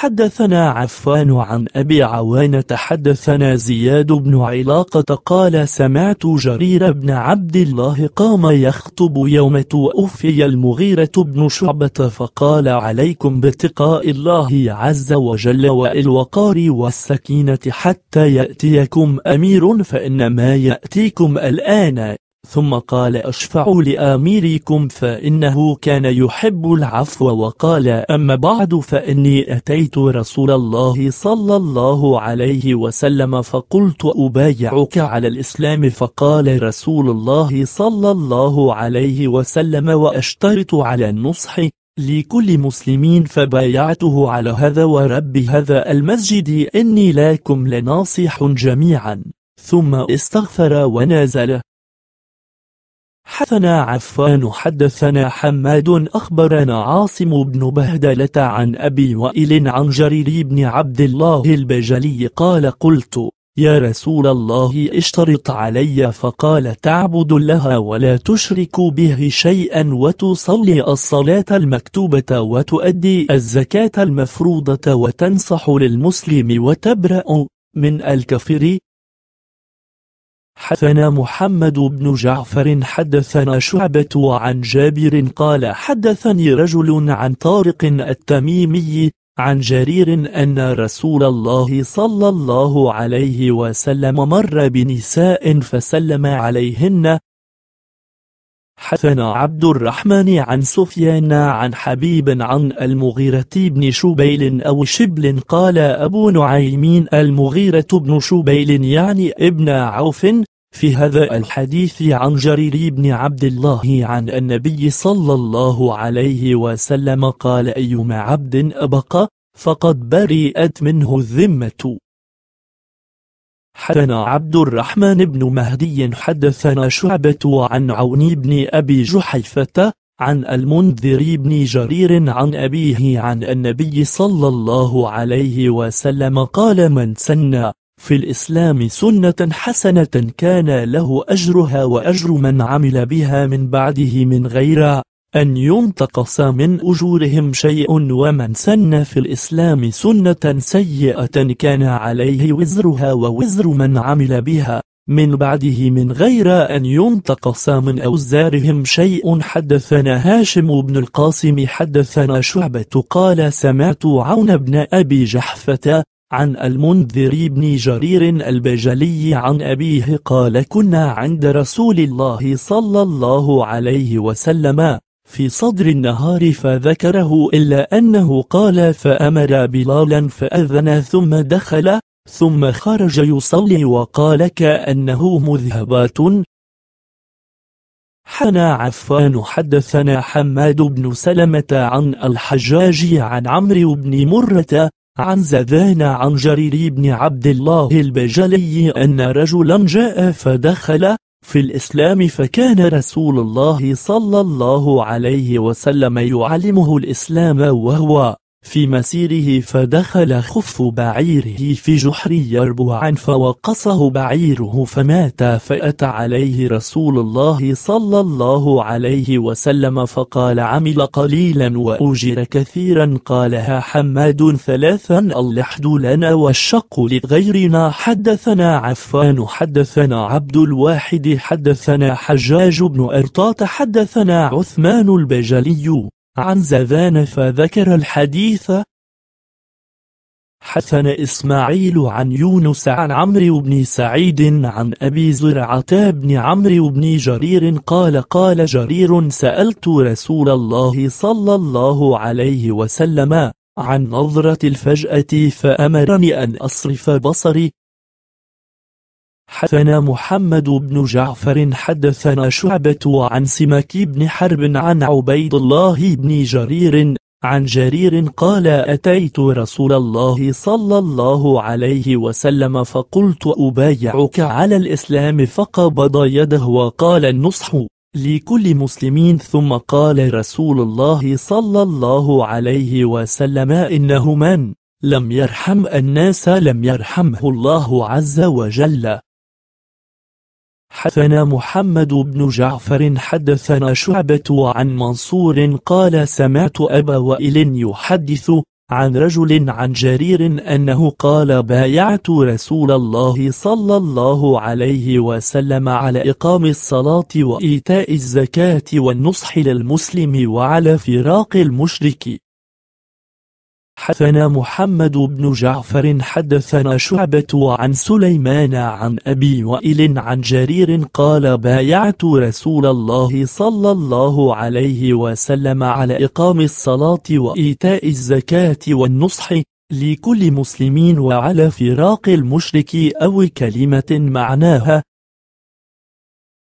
حدثنا عفان عن أبي عوانة حدثنا زياد بن علاقة قال سمعت جرير بن عبد الله قام يخطب يوم توفي المغيرة بن شعبة فقال عليكم باتقاء الله عز وجل والوقار والسكينة حتى يأتيكم أمير فإنما يأتيكم الآن ثم قال أشفعوا لآميركم فإنه كان يحب العفو وقال أما بعد فإني أتيت رسول الله صلى الله عليه وسلم فقلت أبايعك على الإسلام فقال رسول الله صلى الله عليه وسلم وأشترط على النصح لكل مسلمين فبايعته على هذا ورب هذا المسجد إني لكم لناصح جميعا ثم استغفر ونازل حدثنا عفان حدثنا حماد أخبرنا عاصم بن بهدلة عن أبي وائل عن جرير بن عبد الله البجلي قال قلت يا رسول الله اشترط علي فقال تعبد الله ولا تشرك به شيئا وتصلي الصلاة المكتوبة وتؤدي الزكاة المفروضة وتنصح للمسلم وتبرأ من الكفر حدثنا محمد بن جعفر حدثنا شعبة عن جابر قال حدثني رجل عن طارق التميمي عن جرير أن رسول الله صلى الله عليه وسلم مر بنساء فسلم عليهن حدثنا عبد الرحمن عن سفيان عن حبيب عن المغيرة بن شبيل أو شبل قال أبو نعيمين المغيرة بن شبيل يعني ابن عوف في هذا الحديث عن جرير بن عبد الله عن النبي صلى الله عليه وسلم قال أيما عبد أبقى فقد برئت منه الذمة حدثنا عبد الرحمن بن مهدي حدثنا شعبة عن عون بن أبي جحيفة عن المنذر بن جرير عن أبيه عن النبي صلى الله عليه وسلم قال من سن في الإسلام سنة حسنة كان له أجرها وأجر من عمل بها من بعده من غير أن ينتقص من أجورهم شيء ومن سن في الإسلام سنة سيئة كان عليه وزرها ووزر من عمل بها من بعده من غير أن ينتقص من أوزارهم شيء حدثنا هاشم بن القاسم حدثنا شعبة قال سمعت عون بن أبي جحفة عن المنذر بن جرير البجلي عن أبيه قال كنا عند رسول الله صلى الله عليه وسلم في صدر النهار فذكره إلا أنه قال فأمر بلالا فأذن ثم دخل ثم خرج يصلي وقال كأنه مذهبات حنا عفان حدثنا حماد بن سلمة عن الحجاج عن عمرو بن مرة عن زدان عن جرير بن عبد الله البجلي أن رجلا جاء فدخل في الإسلام فكان رسول الله صلى الله عليه وسلم يعلمه الإسلام وهو في مسيره فدخل خف بعيره في جحر يربوعا فوقصه بعيره فمات فأتى عليه رسول الله صلى الله عليه وسلم فقال عمل قليلا وأجر كثيرا قالها حماد ثلاثا اللحد لنا والشق لغيرنا حدثنا عفان حدثنا عبد الواحد حدثنا حجاج بن أرطاط حدثنا عثمان البجلي عن زذان فذكر الحديث حسن إسماعيل عن يونس عن عمرو بن سعيد عن أبي زرعة بن عمرو بن جرير قال قال جرير سألت رسول الله صلى الله عليه وسلم عن نظرة الفجأة فأمرني أن أصرف بصري حدثنا محمد بن جعفر حدثنا شعبة عن سمك بن حرب عن عبيد الله بن جرير عن جرير قال أتيت رسول الله صلى الله عليه وسلم فقلت أبايعك على الإسلام فقبض يده وقال النصح لكل مسلمين ثم قال رسول الله صلى الله عليه وسلم إنه من لم يرحم الناس لم يرحمه الله عز وجل حدثنا محمد بن جعفر حدثنا شعبة عن منصور قال سمعت أبا وائل يحدث عن رجل عن جرير أنه قال بايعت رسول الله صلى الله عليه وسلم على إقام الصلاة وإيتاء الزكاة والنصح للمسلم وعلى فراق المشرك حدثنا محمد بن جعفر حدثنا شعبة عن سليمان عن أبي وائل عن جرير قال بايعت رسول الله صلى الله عليه وسلم على إقام الصلاة وإيتاء الزكاة والنصح لكل مسلمين وعلى فراق المشرك أو كلمة معناها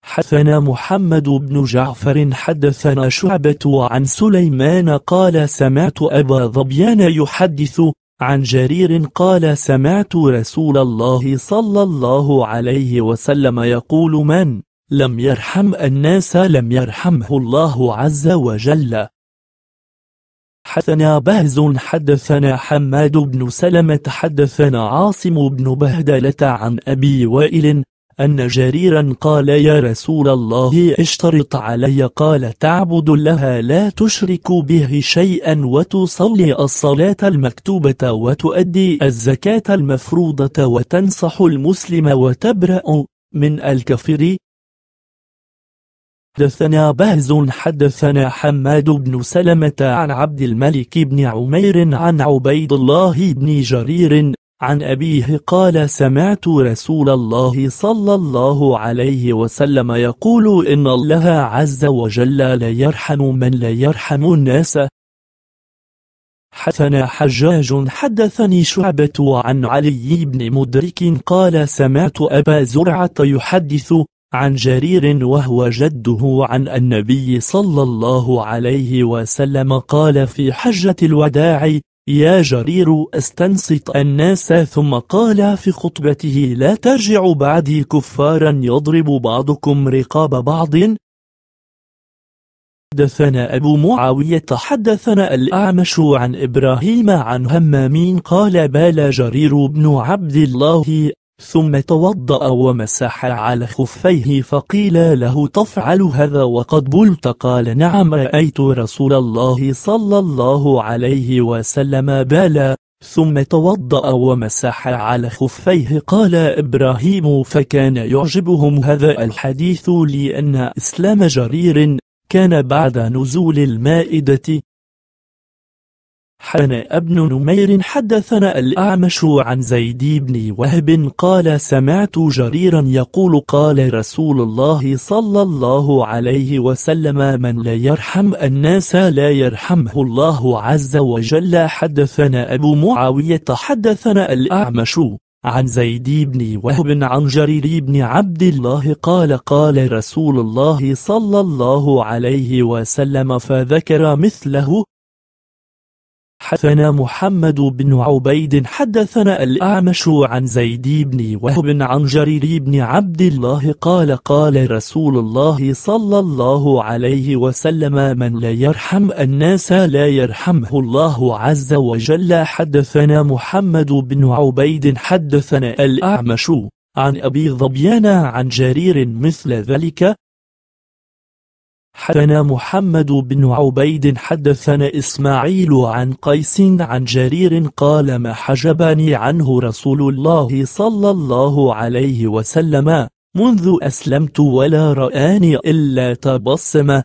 حدثنا محمد بن جعفر حدثنا شعبة عن سليمان قال سمعت أبا ظبيان يحدث عن جرير قال سمعت رسول الله صلى الله عليه وسلم يقول من لم يرحم الناس لم يرحمه الله عز وجل حدثنا بهز حدثنا حماد بن سلمة حدثنا عاصم بن بهدلة عن أبي وائل أن جريرا قال يا رسول الله اشترط علي قال تعبد لها لا تشرك به شيئا وتصلي الصلاة المكتوبة وتؤدي الزكاة المفروضة وتنصح المسلم وتبرأ من الكفر حدثنا بهز حدثنا حماد بن سلمة عن عبد الملك بن عمير عن عبيد الله بن جرير عن أبيه قال سمعت رسول الله صلى الله عليه وسلم يقول إن الله عز وجل لا يرحم من لا يرحم الناس حدثنا حجاج حدثني شعبة عن علي بن مدرك قال سمعت أبا زرعة يحدث عن جرير وهو جده عن النبي صلى الله عليه وسلم قال في حجة الوداع يا جرير استنصت الناس ثم قال في خطبته لا ترجع بعدي كفارا يضرب بعضكم رقاب بعض حدثنا أبو معاوية حدثنا الأعمش عن إبراهيم عن همامين قال بال جرير بن عبد الله ثم توضأ ومسح على خفيه فقيل له تفعل هذا وقد بلت قال نعم رأيت رسول الله صلى الله عليه وسلم بالا ثم توضأ ومسح على خفيه قال إبراهيم فكان يعجبهم هذا الحديث لأن إسلام جرير كان بعد نزول المائدة حدثنا ابن نمير حدثنا الأعمش عن زيد بن وهب قال سمعت جريرا يقول قال رسول الله صلى الله عليه وسلم من لا يرحم الناس لا يرحمه الله عز وجل حدثنا أبو معاوية حدثنا الأعمش عن زيد بن وهب عن جرير بن عبد الله قال قال رسول الله صلى الله عليه وسلم فذكر مثله حدثنا محمد بن عبيد حدثنا الأعمش عن زيد بن وهب عن جرير بن عبد الله قال قال رسول الله صلى الله عليه وسلم من لا يرحم الناس لا يرحمه الله عز وجل حدثنا محمد بن عبيد حدثنا الأعمش عن أبي ظبيان عن جرير مثل ذلك حدثنا محمد بن عبيد حدثنا إسماعيل عن قيس عن جرير قال ما حجبني عنه رسول الله صلى الله عليه وسلم منذ أسلمت ولا رآني إلا تبصم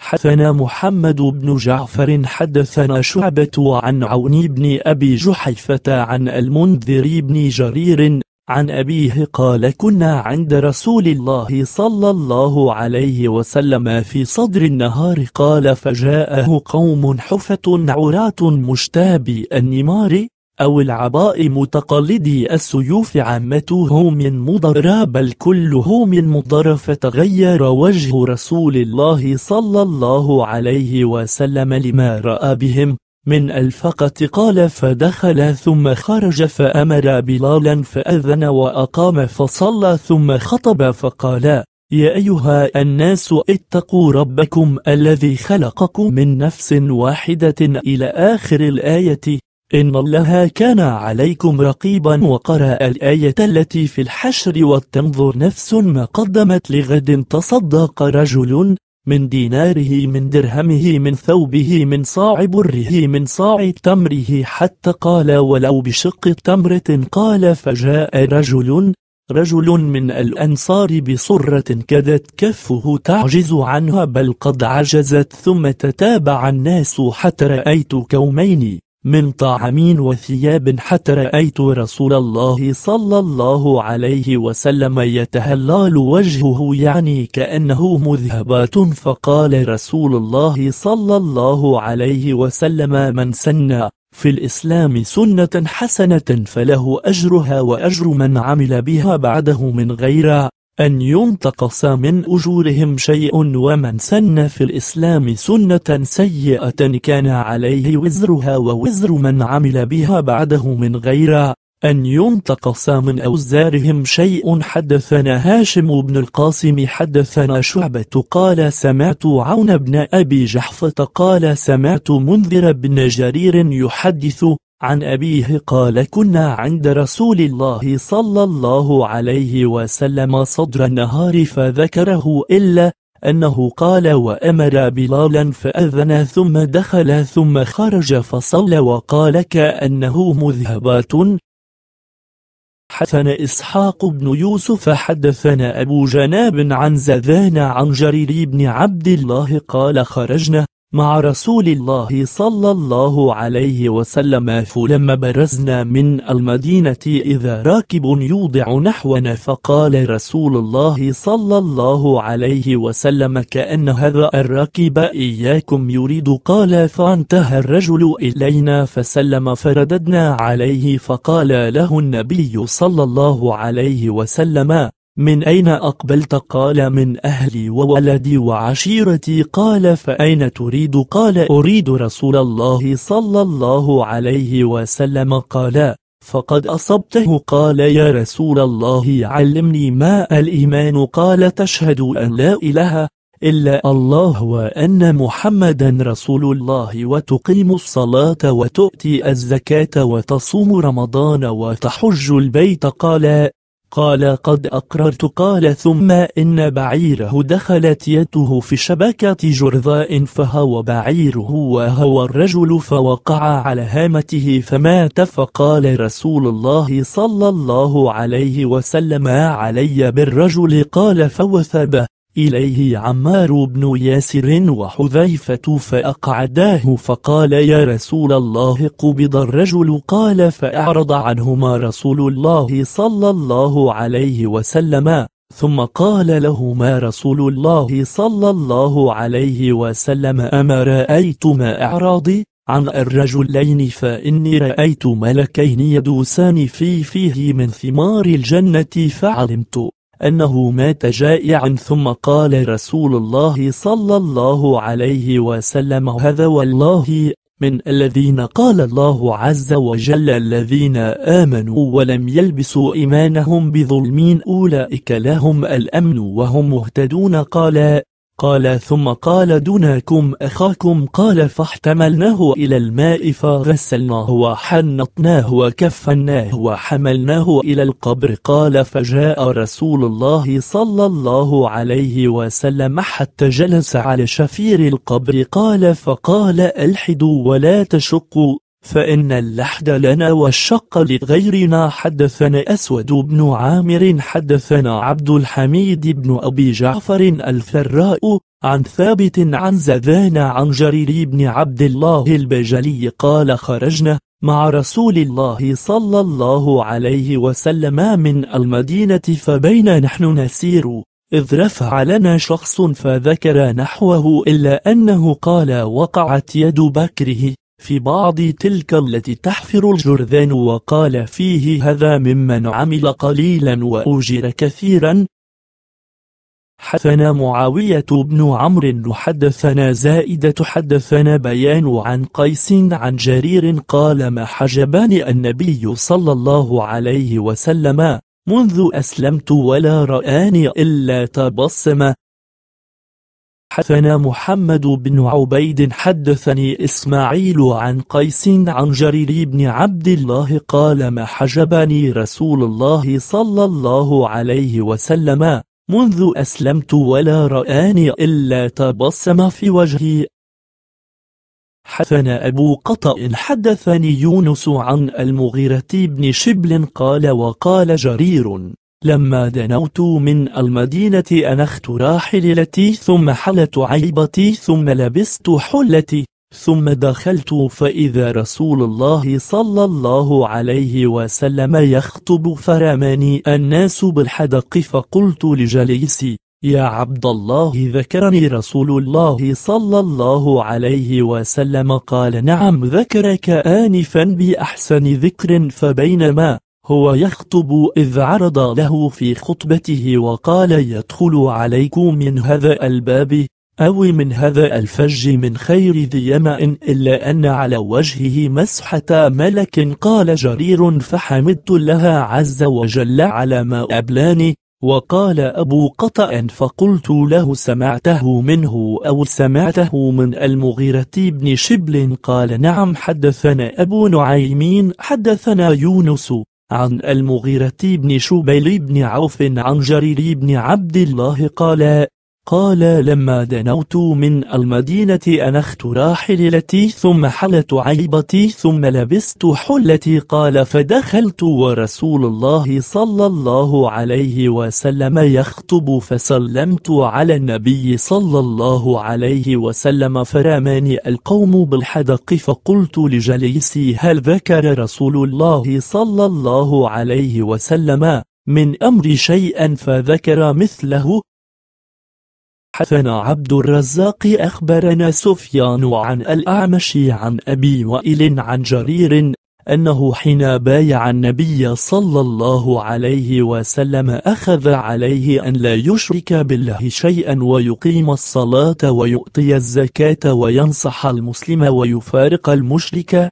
حدثنا محمد بن جعفر حدثنا شعبة عن عون بن أبي جحيفة عن المنذر بن جرير عن أبيه قال كنا عند رسول الله صلى الله عليه وسلم في صدر النهار قال فجاءه قوم حفة عراة مشتابي النمار أو العباء متقلدي السيوف عمته من مضرى بل كله من مضر فتغير وجه رسول الله صلى الله عليه وسلم لما رأى بهم من الفقة قال فدخل ثم خرج فأمر بلالا فأذن وأقام فصلى ثم خطب فقال يا أيها الناس اتقوا ربكم الذي خلقكم من نفس واحدة إلى آخر الآية إن الله كان عليكم رقيبا وقرأ الآية التي في الحشر والتنظر نفس ما قدمت لغد تصدق رجل من ديناره من درهمه من ثوبه من صاع بره من صاع تمره حتى قال ولو بشق تمرة قال فجاء رجل رجل من الأنصار بصرة كدت كفه تعجز عنها بل قد عجزت ثم تتابع الناس حتى رأيت كومين من طعام وثياب حتى رأيت رسول الله صلى الله عليه وسلم يتهلال وجهه يعني كأنه مذهبات فقال رسول الله صلى الله عليه وسلم من سنى في الإسلام سنة حسنة فله أجرها وأجر من عمل بها بعده من غيره أن ينتقص من أجورهم شيء ومن سن في الإسلام سنة سيئة كان عليه وزرها ووزر من عمل بها بعده من غيره أن ينتقص من أوزارهم شيء حدثنا هاشم بن القاسم حدثنا شعبة قال سمعت عون بن أبي جحفة قال سمعت منذر بن جرير يحدث عن أبيه قال كنا عند رسول الله صلى الله عليه وسلم صدر النهار فذكره إلا أنه قال وأمر بلالا فأذن ثم دخل ثم خرج فصلى وقال كأنه مذهبات حدثنا إسحاق بن يوسف حدثنا أبو جناب عن زذان عن جرير بن عبد الله قال خرجنا مع رسول الله صلى الله عليه وسلم فلما برزنا من المدينة إذا راكب يوضع نحونا فقال رسول الله صلى الله عليه وسلم كأن هذا الراكب إياكم يريد قال فانتهى الرجل إلينا فسلم فرددنا عليه فقال له النبي صلى الله عليه وسلم من أين أقبلت قال من أهلي وولدي وعشيرتي قال فأين تريد قال أريد رسول الله صلى الله عليه وسلم قال فقد أصبته قال يا رسول الله علمني ما الإيمان قال تشهد أن لا إله إلا الله وأن محمدا رسول الله وتقيم الصلاة وتؤتي الزكاة وتصوم رمضان وتحج البيت قال قال قد أقررت قال ثم إن بعيره دخلت يده في شبكة جرذاء فهوى بعيره وهوى الرجل فوقع على هامته فمات فقال رسول الله صلى الله عليه وسلم علي بالرجل قال فوثبه إليه عمار بن ياسر وحذيفة فأقعداه فقال يا رسول الله قبض الرجل قال فأعرض عنهما رسول الله صلى الله عليه وسلم ثم قال لهما رسول الله صلى الله عليه وسلم أما رأيتما أعراضي عن الرجلين فإني رأيت ملكين يدوسان في فيه من ثمار الجنة فعلمت أنه مات جائعا ثم قال رسول الله صلى الله عليه وسلم هذا والله من الذين قال الله عز وجل الذين آمنوا ولم يلبسوا إيمانهم بظلمين أولئك لهم الأمن وهم مهتدون قال قال ثم قال دونكم أخاكم قال فاحتملناه إلى الماء فغسلناه وحنطناه وكفناه وحملناه إلى القبر قال فجاء رسول الله صلى الله عليه وسلم حتى جلس على شفير القبر قال فقال ألحدوا ولا تشقوا فإن اللحد لنا والشق لغيرنا حدثنا أسود بن عامر حدثنا عبد الحميد بن أبي جعفر الفراء عن ثابت عن زذان عن جرير بن عبد الله البجلي قال خرجنا مع رسول الله صلى الله عليه وسلم من المدينة فبين نحن نسير إذ رفع لنا شخص فذكر نحوه إلا أنه قال وقعت يد بكره في بعض تلك التي تحفر الجرذان وقال فيه هذا ممن عمل قليلا وأجر كثيرا حدثنا معاوية بن عمرو حدثنا زائدة حدثنا بيان عن قيس عن جرير قال ما حجبني النبي صلى الله عليه وسلم منذ أسلمت ولا رآني إلا تبصم حدثنا محمد بن عبيد حدثني إسماعيل عن قيس عن جرير بن عبد الله قال ما حجبني رسول الله صلى الله عليه وسلم منذ أسلمت ولا رآني إلا تبسم في وجهي حدثنا أبو قطأ حدثني يونس عن المغيرة بن شبل قال وقال جرير لما دنوت من المدينة أنخت راحلتي ثم حلت عيبتي ثم لبست حلتي ثم دخلت فإذا رسول الله صلى الله عليه وسلم يخطب فرماني الناس بالحدق فقلت لجليسي يا عبد الله ذكرني رسول الله صلى الله عليه وسلم قال نعم ذكرك آنفا بأحسن ذكر فبينما هو يخطب إذ عرض له في خطبته وقال يدخل عليكم من هذا الباب أو من هذا الفج من خير ذي يمأ إلا أن على وجهه مسحة ملك قال جرير فحمدت لها عز وجل على ما أبلاني وقال أبو قطأ فقلت له سمعته منه أو سمعته من المغيرة بن شبل قال نعم حدثنا أبو نعيمين حدثنا يونس عن المغيرة بن شبيل بن عوف عن جرير بن عبد الله قال قال لما دنوت من المدينة أنخت راحلتي ثم حلت عيبتي ثم لبست حلتي قال فدخلت ورسول الله صلى الله عليه وسلم يخطب فسلمت على النبي صلى الله عليه وسلم فراماني القوم بالحدق فقلت لجليسي هل ذكر رسول الله صلى الله عليه وسلم من أمر شيئا فذكر مثله حدثنا عبد الرزاق أخبرنا سفيان عن الأعمش عن أبي وائل عن جرير أنه حين بايع النبي صلى الله عليه وسلم أخذ عليه أن لا يشرك بالله شيئا ويقيم الصلاة ويؤتي الزكاة وينصح المسلم ويفارق المشرك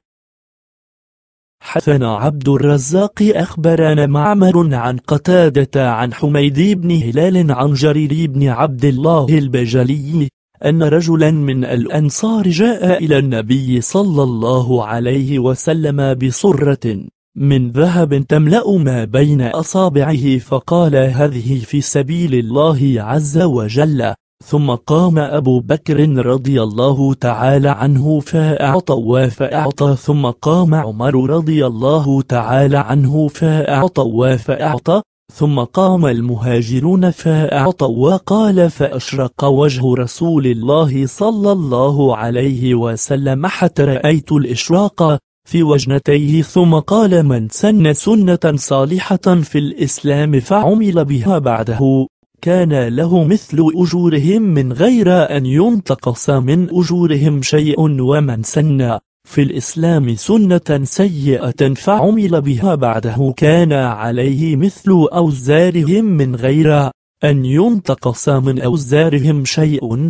حثنا عبد الرزاق أخبرنا معمر عن قتادة عن حميد بن هلال عن جرير بن عبد الله البجلي أن رجلا من الأنصار جاء إلى النبي صلى الله عليه وسلم بصرة من ذهب تملأ ما بين أصابعه فقال هذه في سبيل الله عز وجل ثم قام أبو بكر رضي الله تعالى عنه فأعطى وفأعطى ثم قام عمر رضي الله تعالى عنه فأعطى وفأعطى ثم قام المهاجرون فأعطى وقال فأشرق وجه رسول الله صلى الله عليه وسلم حتى رأيت الإشراق في وجنتيه ثم قال من سن سنة صالحة في الإسلام فعمل بها بعده كان له مثل أجورهم من غير أن ينتقص من أجورهم شيء ومن سن في الإسلام سنة سيئة فعمل بها بعده كان عليه مثل أوزارهم من غير أن ينتقص من أوزارهم شيء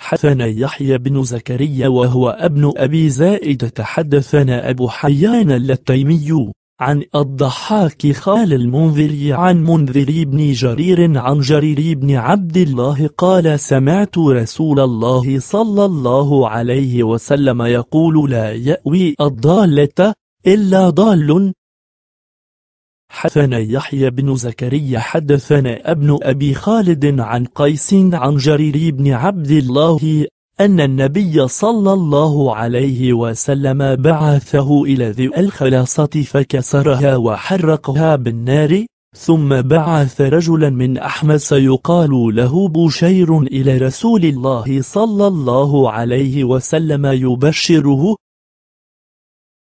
حدثنا يحيى بن زكريا وهو ابن أبي زائد تحدثنا أبو حيان التيمي عن الضحاك خال المنذري عن منذر بن جرير عن جرير بن عبد الله قال سمعت رسول الله صلى الله عليه وسلم يقول لا يأوي الضالة إلا ضال حدثنا يحيى بن زكريا حدثنا ابن أبي خالد عن قيس عن جرير بن عبد الله أن النبي صلى الله عليه وسلم بعثه إلى ذي الخلاصة فكسرها وحرقها بالنار ثم بعث رجلا من أحمس يقال له بشير إلى رسول الله صلى الله عليه وسلم يبشره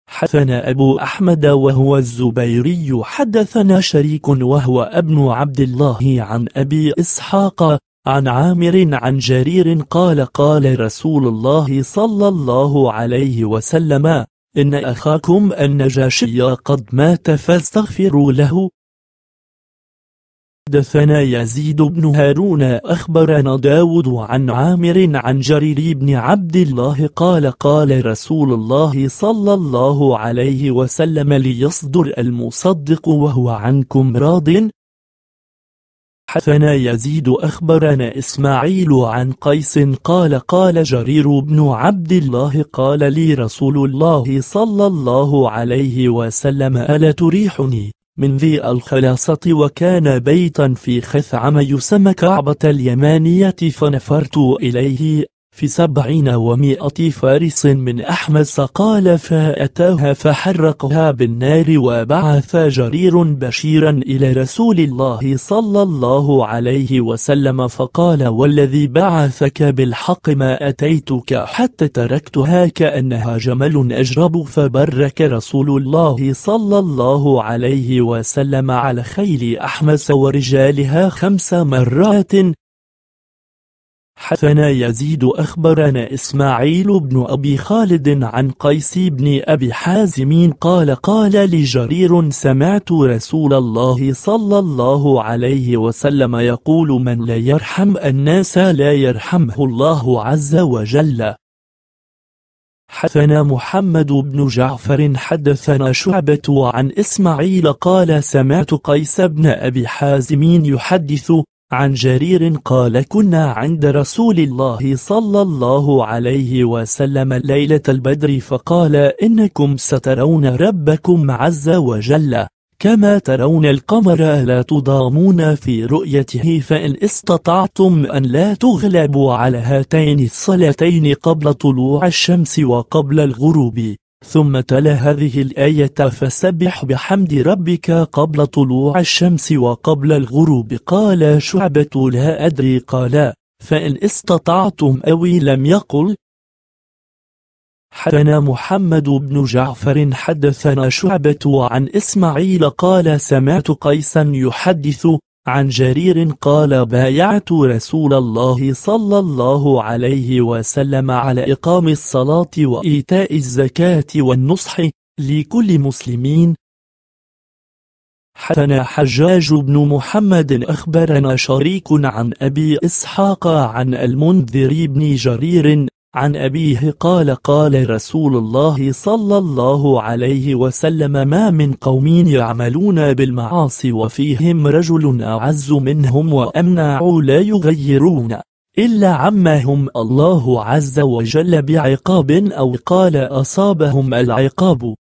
حدثنا أبو أحمد وهو الزبيري حدثنا شريك وهو ابن عبد الله عن أبي إسحاق عن عامر عن جرير قال قال رسول الله صلى الله عليه وسلم إن أخاكم النجاشي قد مات فاستغفروا له دثنا يزيد بن هارون أخبرنا داود عن عامر عن جرير بن عبد الله قال قال رسول الله صلى الله عليه وسلم ليصدر المصدق وهو عنكم راض حثنا يزيد أخبرنا إسماعيل عن قيس قال قال جرير بن عبد الله قال لي رسول الله صلى الله عليه وسلم ألا تريحني من ذي الخلاصة وكان بيتا في خثعم يسمى كعبة اليمانية فنفرت إليه في سبعين ومائة فارس من أحمس قال فأتاها فحرقها بالنار وبعث جرير بشيرا إلى رسول الله صلى الله عليه وسلم فقال والذي بعثك بالحق ما أتيتك حتى تركتها كأنها جمل أجرب فبرك رسول الله صلى الله عليه وسلم على خيل أحمس ورجالها خمس مرات حسنا يزيد أخبرنا إسماعيل بن أبي خالد عن قيس بن أبي حازم قال قال لجرير سمعت رسول الله صلى الله عليه وسلم يقول من لا يرحم الناس لا يرحمه الله عز وجل حدثنا محمد بن جعفر حدثنا شعبة عن إسماعيل قال سمعت قيس بن أبي حازم يحدث عن جرير قال كنا عند رسول الله صلى الله عليه وسلم ليلة البدر فقال إنكم سترون ربكم عز وجل كما ترون القمر لا تضامون في رؤيته فإن استطعتم أن لا تغلبوا على هاتين الصلاتين قبل طلوع الشمس وقبل الغروب ثم تلا هذه الآية فسبح بحمد ربك قبل طلوع الشمس وقبل الغروب قال شعبة لا أدري قال فإن استطعتم أوي لم يقل حدثنا محمد بن جعفر حدثنا شعبة عن إسماعيل قال سمعت قيسا يحدث عن جرير قال بايعت رسول الله صلى الله عليه وسلم على إقام الصلاة وإيتاء الزكاة والنصح لكل مسلمين حدثنا حجاج بن محمد أخبرنا شريك عن أبي إسحاق عن المنذر بن جرير عن أبيه قال قال رسول الله صلى الله عليه وسلم ما من قوم يعملون بالمعاصي وفيهم رجل أعز منهم وأمنع لا يغيرون إلا عمهم الله عز وجل بعقاب أو قال أصابهم العقاب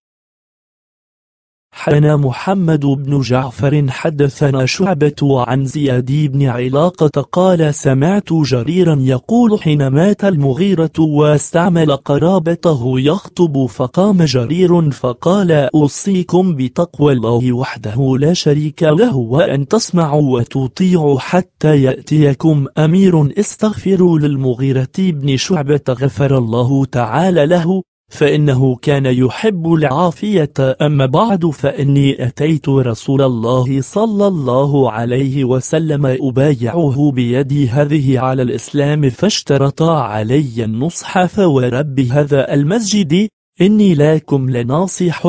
حدثنا محمد بن جعفر حدثنا شعبة عن زياد بن علاقة قال سمعت جريرا يقول حين مات المغيرة واستعمل قرابته يخطب فقام جرير فقال أوصيكم بتقوى الله وحده لا شريك له وأن تسمعوا وتطيعوا حتى يأتيكم أمير استغفروا للمغيرة بن شعبة غفر الله تعالى له فإنه كان يحب العافية أما بعد فإني أتيت رسول الله صلى الله عليه وسلم أبايعه بيدي هذه على الإسلام فاشترط علي النصح فورب هذا المسجد إني لكم لناصح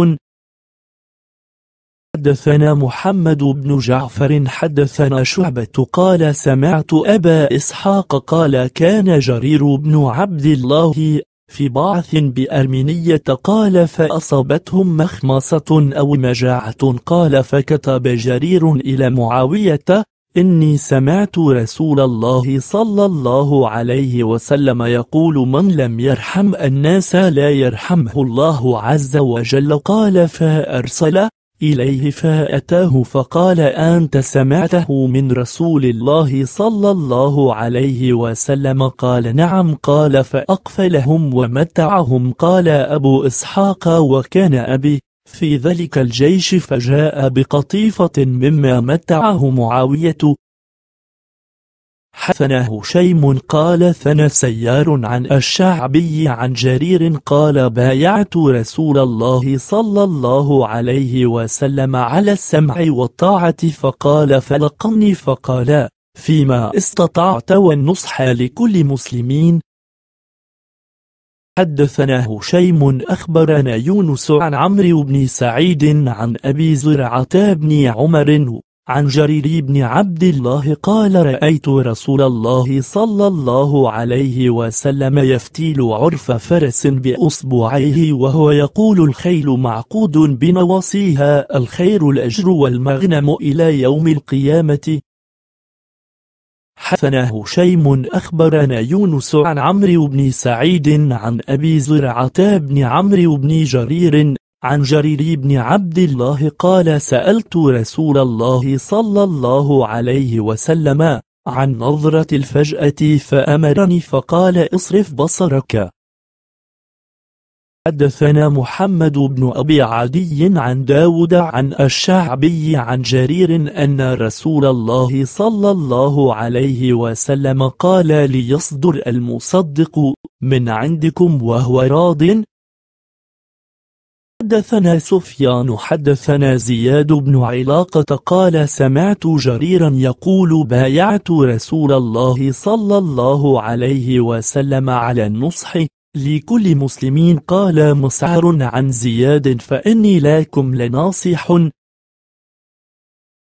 حدثنا محمد بن جعفر حدثنا شعبة قال سمعت أبا إسحاق قال كان جرير بن عبد الله في بعث بأرمينية قال فأصابتهم مخمصة أو مجاعة قال فكتب جرير إلى معاوية إني سمعت رسول الله صلى الله عليه وسلم يقول من لم يرحم الناس لا يرحمه الله عز وجل قال فأرسل إليه فأتاه فقال أنت سمعته من رسول الله صلى الله عليه وسلم قال نعم قال فأقفلهم ومتعهم قال أبو إسحاق وكان أبي في ذلك الجيش فجاء بقطيفة مما متعه معاوية حثناه شيم قال ثنى سيار عن الشعبي عن جرير قال بايعت رسول الله صلى الله عليه وسلم على السمع والطاعة فقال فلقني فقال فيما استطعت والنصح لكل مسلمين حدثنا هشيم أخبرنا يونس عن عمرو بن سعيد عن أبي زرعة بن عمر عن جرير بن عبد الله قال رأيت رسول الله صلى الله عليه وسلم يفتيل عرف فرس بأصبعيه وهو يقول الخيل معقود بنواصيها الخير الأجر والمغنم إلى يوم القيامة حفناه شيم أخبرنا يونس عن عمرو بن سعيد عن أبي زرعة بن عمرو بن جرير عن جرير بن عبد الله قال سألت رسول الله صلى الله عليه وسلم عن نظرة الفجأة فأمرني فقال اصرف بصرك حدثنا محمد بن أبي عدي عن داود عن الشعبي عن جرير أن رسول الله صلى الله عليه وسلم قال ليصدر المصدق من عندكم وهو راض حدثنا سفيان حدثنا زياد بن علاقة قال سمعت جريرا يقول بايعت رسول الله صلى الله عليه وسلم على النصح لكل مسلمين قال مسعر عن زياد فإني لكم لناصح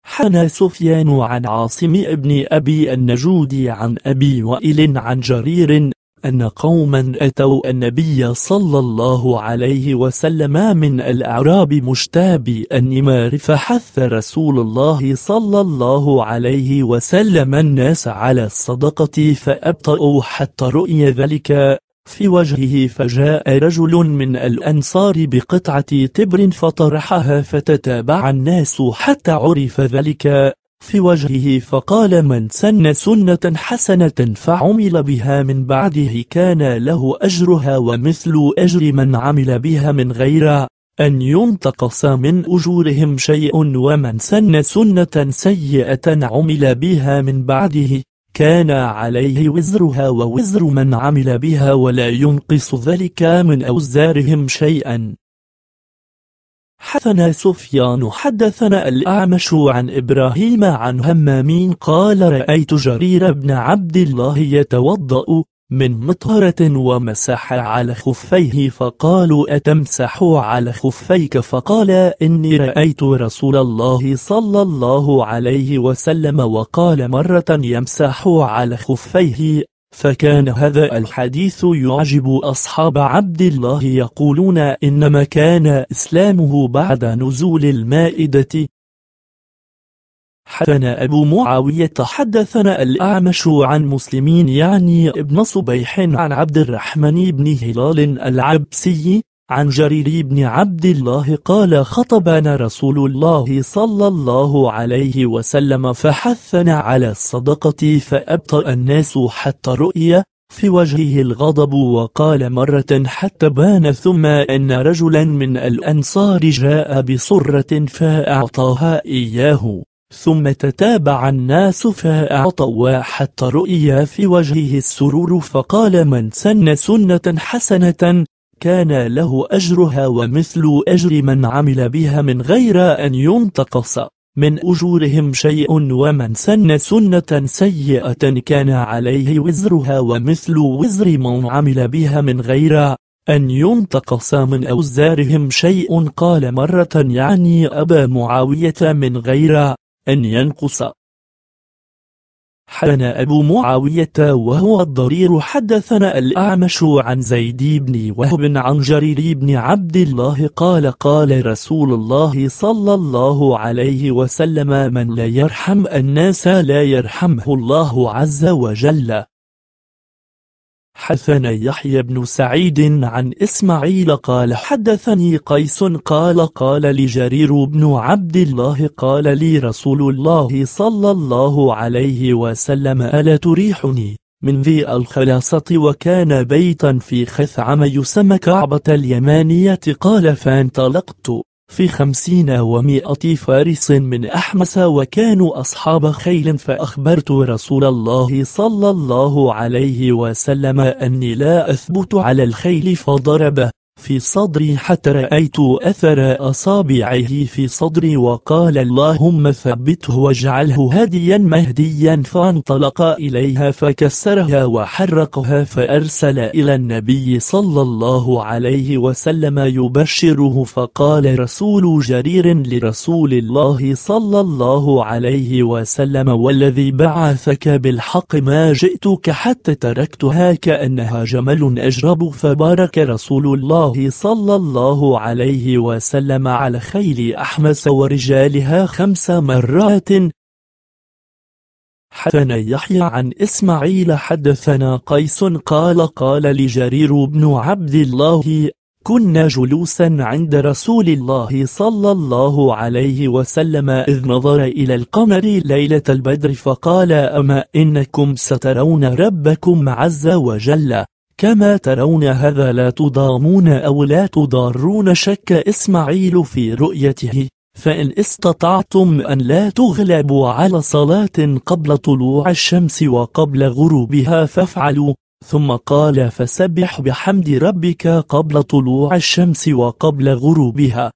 حنى سفيان عن عاصم ابن أبي النجود عن أبي وائل عن جرير أن قوما أتوا النبي صلى الله عليه وسلم من الأعراب مشتابي النمار فحث رسول الله صلى الله عليه وسلم الناس على الصدقة فأبطأوا حتى رؤي ذلك في وجهه فجاء رجل من الأنصار بقطعة تبر فطرحها فتتابع الناس حتى عرف ذلك في وجهه فقال من سن سنة حسنة فعمل بها من بعده كان له أجرها ومثل أجر من عمل بها من غيره أن ينتقص من أجورهم شيء ومن سن سنة سيئة عمل بها من بعده كان عليه وزرها ووزر من عمل بها ولا ينقص ذلك من أوزارهم شيئا حدثنا سفيان حدثنا الأعمش عن إبراهيم عن همام قال رأيت جرير بن عبد الله يتوضأ من مطهرة ومسح على خفيه فقالوا أتمسح على خفيك فقال إني رأيت رسول الله صلى الله عليه وسلم وقال مرة يمسح على خفيه فكان هذا الحديث يعجب أصحاب عبد الله يقولون إنما كان إسلامه بعد نزول المائدة حدثنا أبو معاوية حدثنا الأعمش عن مسلمين يعني ابن صبيح عن عبد الرحمن بن هلال العبسي عن جرير بن عبد الله قال خطبنا رسول الله صلى الله عليه وسلم فحثنا على الصدقة فأبطأ الناس حتى رؤية في وجهه الغضب وقال مرة حتى بان ثم أن رجلا من الأنصار جاء بصرة فأعطاها إياه ثم تتابع الناس فأعطوا حتى رؤيا في وجهه السرور فقال من سن سنة حسنة كان له أجرها ومثل أجر من عمل بها من غير أن ينتقص من أجورهم شيء ومن سن سنة سيئة كان عليه وزرها ومثل وزر من عمل بها من غير أن ينتقص من أوزارهم شيء قال مرة يعني أبا معاوية من غير أن ينقص حدثنا أبو معاوية وهو الضرير حدثنا الأعمش عن زيد بن وهب عن جرير بن عبد الله قال قال رسول الله صلى الله عليه وسلم من لا يرحم الناس لا يرحمه الله عز وجل حدثنا يحيى بن سعيد عن إسماعيل قال حدثني قيس قال قال لجرير بن عبد الله قال لي رسول الله صلى الله عليه وسلم ألا تريحني من ذي الخلاصة وكان بيتا في خثعم يسمى كعبة اليمانية قال فانطلقت في خمسين ومائة فارس من أحمس وكانوا أصحاب خيل فأخبرت رسول الله صلى الله عليه وسلم أني لا أثبت على الخيل فضربه في صدري حتى رأيت أثر أصابعه في صدري وقال اللهم ثبته واجعله هاديا مهديا فانطلق إليها فكسرها وحرقها فأرسل إلى النبي صلى الله عليه وسلم يبشره فقال رسول جرير لرسول الله صلى الله عليه وسلم والذي بعثك بالحق ما جئتك حتى تركتها كأنها جمل أجرب فبارك رسول الله الله صلى الله عليه وسلم على خيل أحمس ورجالها خمس مرات حدثنا يحيى عن إسماعيل حدثنا قيس قال قال لجرير بن عبد الله كنا جلوسا عند رسول الله صلى الله عليه وسلم إذ نظر إلى القمر ليلة البدر فقال أما إنكم سترون ربكم عز وجل كما ترون هذا لا تضامون أو لا تضارون شك إسماعيل في رؤيته فإن استطعتم أن لا تغلبوا على صلاة قبل طلوع الشمس وقبل غروبها فافعلوا ثم قال فسبح بحمد ربك قبل طلوع الشمس وقبل غروبها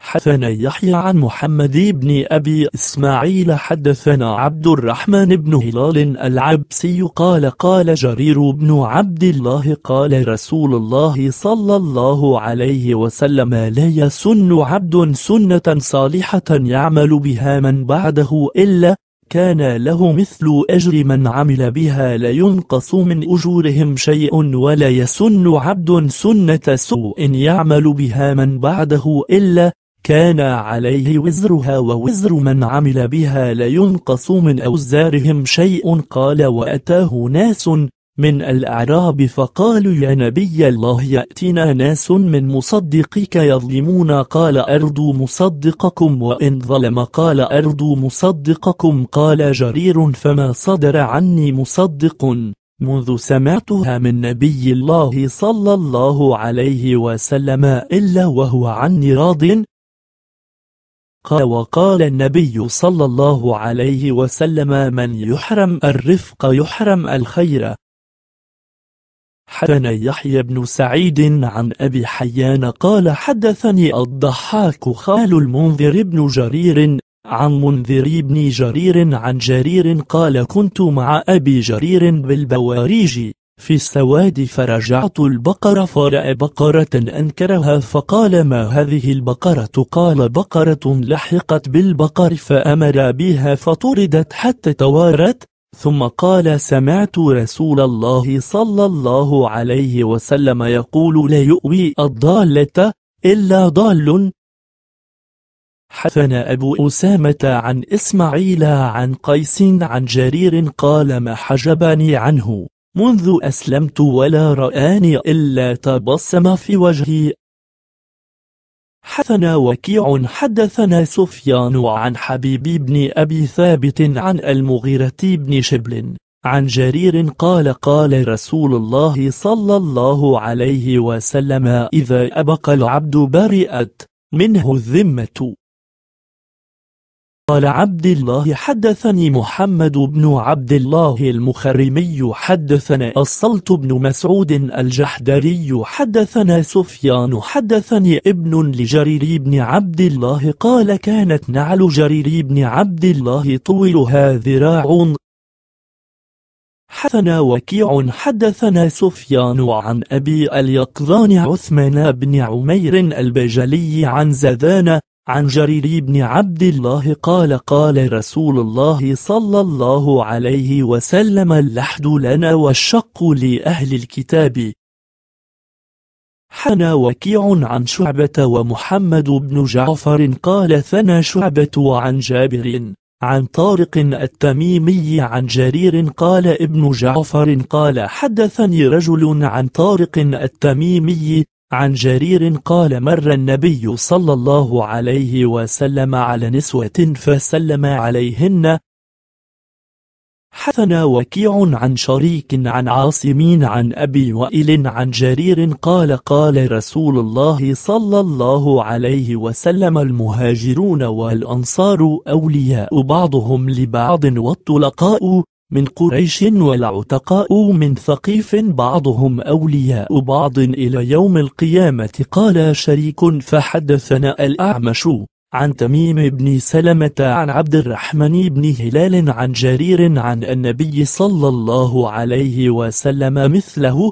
حدثنا يحيى عن محمد بن أبي إسماعيل حدثنا عبد الرحمن بن هلال العبسي قال قال جرير بن عبد الله قال رسول الله صلى الله عليه وسلم لا يسن عبد سنة صالحة يعمل بها من بعده إلا كان له مثل أجر من عمل بها لا ينقص من أجورهم شيء ولا يسن عبد سنة سوء يعمل بها من بعده إلا كان عليه وزرها ووزر من عمل بها لا ينقص من أوزارهم شيء قال وأتاه ناس من الأعراب فقالوا يا نبي الله يأتنا ناس من مصدقك يظلمون قال أرضوا مصدقكم وإن ظلم قال أرضوا مصدقكم قال جرير فما صدر عني مصدق منذ سمعتها من نبي الله صلى الله عليه وسلم إلا وهو عني راض قال وقال النبي صلى الله عليه وسلم من يحرم الرفق يحرم الخير حدثنا يحيى بن سعيد عن أبي حيان قال حدثني الضحاك خال المنذر بن جرير عن منذر بن جرير عن جرير قال كنت مع أبي جرير بالبواريج في السواد فرجعت البقر فرأى بقرة أنكرها فقال ما هذه البقرة قال بقرة لحقت بالبقر فأمر بها فطردت حتى توارت ثم قال سمعت رسول الله صلى الله عليه وسلم يقول لا يؤوي الضالة إلا ضال حثنا أبو أسامة عن إسماعيل عن قيس عن جرير قال ما حجبني عنه منذ أسلمت ولا رآني إلا تبسم في وجهي حثنا وكيع حدثنا سفيان عن حبيب بن أبي ثابت عن المغيرة بن شبل عن جرير قال قال رسول الله صلى الله عليه وسلم إذا أبقى العبد برئت منه الذمة قال عبد الله حدثني محمد بن عبد الله المخرمي حدثنا الصلت بن مسعود الجحدري حدثنا سفيان حدثني ابن لجرير بن عبد الله قال كانت نعل جرير بن عبد الله طولها ذراع حدثنا وكيع حدثنا سفيان عن أبي اليقظان عثمان بن عمير البجلي عن زذان عن جرير بن عبد الله قال قال رسول الله صلى الله عليه وسلم اللحد لنا والشق لأهل الكتاب حنى وكيع عن شعبة ومحمد بن جعفر قال ثنى شعبة عن جابر عن طارق التميمي عن جرير قال ابن جعفر قال حدثني رجل عن طارق التميمي عن جرير قال مر النبي صلى الله عليه وسلم على نسوة فسلم عليهن حثنا وكيع عن شريك عن عاصمين عن أبي وائل عن جرير قال قال رسول الله صلى الله عليه وسلم المهاجرون والأنصار أولياء بعضهم لبعض والطلقاء من قريش والعتقاء من ثقيف بعضهم أولياء بعض إلى يوم القيامة قال شريك فحدثنا الأعمش عن تميم بن سلمة عن عبد الرحمن بن هلال عن جرير عن النبي صلى الله عليه وسلم مثله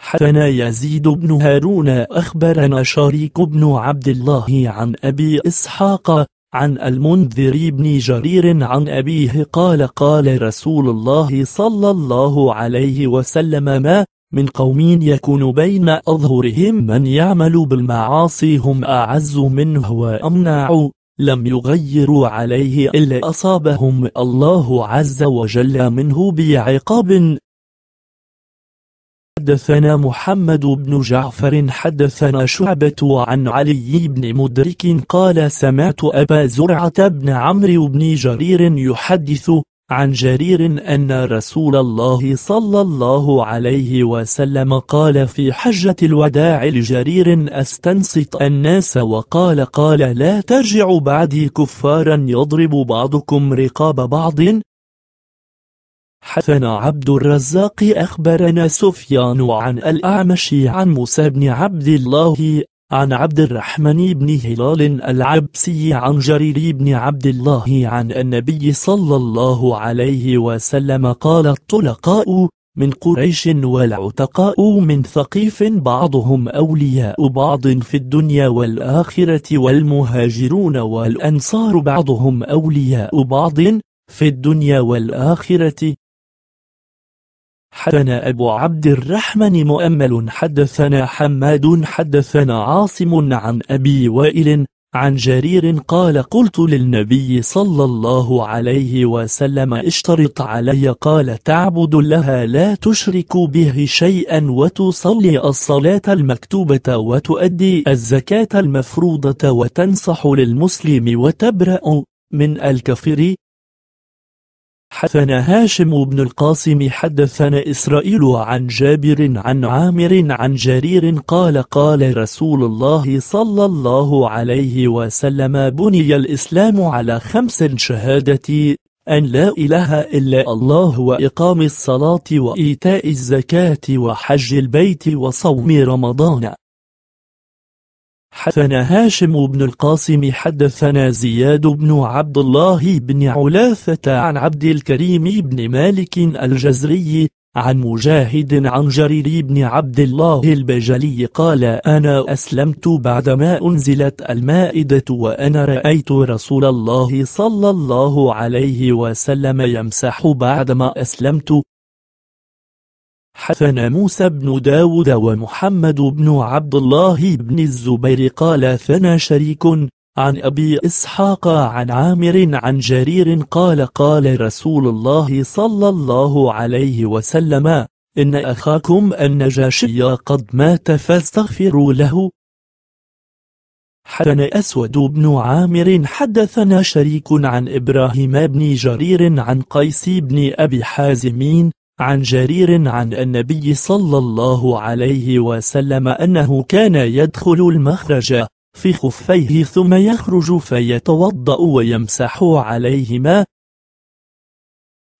حدثنا يزيد بن هارون أخبرنا شريك بن عبد الله عن أبي إسحاق عن المنذر بن جرير عن أبيه قال قال رسول الله صلى الله عليه وسلم ما من قوم يكون بين أظهرهم من يعمل بالمعاصي هم أعز منه وأمنع لم يغيروا عليه إلا أصابهم الله عز وجل منه بعقاب حدثنا محمد بن جعفر حدثنا شعبة عن علي بن مدرك قال سمعت أبا زرعة بن عمرو بن جرير يحدث عن جرير أن رسول الله صلى الله عليه وسلم قال في حجة الوداع لجرير أستنصت الناس وقال قال لا ترجع بعدي كفارا يضرب بعضكم رقاب بعض حسن عبد الرزاق أخبرنا سفيان عن الأعمش عن موسى بن عبد الله عن عبد الرحمن بن هلال العبسي عن جرير بن عبد الله عن النبي صلى الله عليه وسلم قال الطلقاء من قريش والعتقاء من ثقيف بعضهم أولياء بعض في الدنيا والآخرة والمهاجرون والأنصار بعضهم أولياء بعض في الدنيا والآخرة حدثنا أبو عبد الرحمن مؤمل حدثنا حماد حدثنا عاصم عن أبي وائل عن جرير قال قلت للنبي صلى الله عليه وسلم اشترط علي قال تعبد لها لا تشرك به شيئا وتصلي الصلاة المكتوبة وتؤدي الزكاة المفروضة وتنصح للمسلم وتبرأ من الكفر حدثنا هاشم بن القاسم حدثنا إسرائيل عن جابر عن عامر عن جرير قال قال رسول الله صلى الله عليه وسلم بني الإسلام على خمس شهادة أن لا إله إلا الله وإقام الصلاة وإيتاء الزكاة وحج البيت وصوم رمضان حدثنا هاشم بن القاسم حدثنا زياد بن عبد الله بن علاثة عن عبد الكريم بن مالك الجزري عن مجاهد عن جرير بن عبد الله البجلي قال أنا أسلمت بعدما أنزلت المائدة وأنا رأيت رسول الله صلى الله عليه وسلم يمسح بعدما أسلمت حدثنا موسى بن داود ومحمد بن عبد الله بن الزبير قال ثنى شريك عن أبي إسحاق عن عامر عن جرير قال قال رسول الله صلى الله عليه وسلم إن أخاكم النجاشي قد مات فاستغفروا له حدثنا أسود بن عامر حدثنا شريك عن إبراهيم بن جرير عن قيس بن أبي حازمين عن جرير عن النبي صلى الله عليه وسلم أنه كان يدخل المخرج في خفيه ثم يخرج فيتوضأ ويمسح عليهما